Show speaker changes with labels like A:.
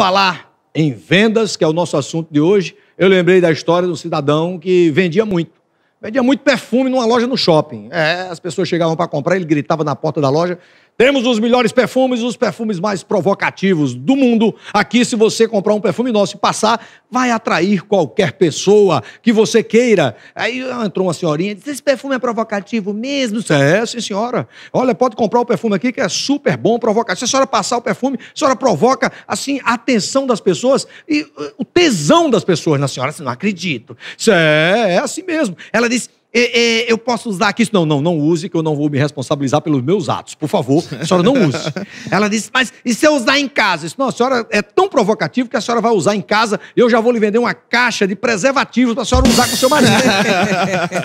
A: falar em vendas, que é o nosso assunto de hoje, eu lembrei da história do cidadão que vendia muito. Vendia muito perfume numa loja no shopping. É, as pessoas chegavam para comprar, ele gritava na porta da loja: temos os melhores perfumes, os perfumes mais provocativos do mundo. Aqui, se você comprar um perfume nosso e passar, vai atrair qualquer pessoa que você queira. Aí entrou uma senhorinha e disse: Esse perfume é provocativo mesmo? é, sim, senhora. Olha, pode comprar o perfume aqui que é super bom, provocativo. Se a senhora passar o perfume, a senhora provoca, assim, a atenção das pessoas e eh, o tesão das pessoas na senhora. Assim, não acredito. é, é assim mesmo. Ela disse eu posso usar aqui isso? Não, não, não use, que eu não vou me responsabilizar pelos meus atos. Por favor, a senhora não use. Ela disse, mas e se eu usar em casa? Eu disse, não, a senhora é tão provocativo que a senhora vai usar em casa, eu já vou lhe vender uma caixa de preservativos para a senhora usar com o seu marido.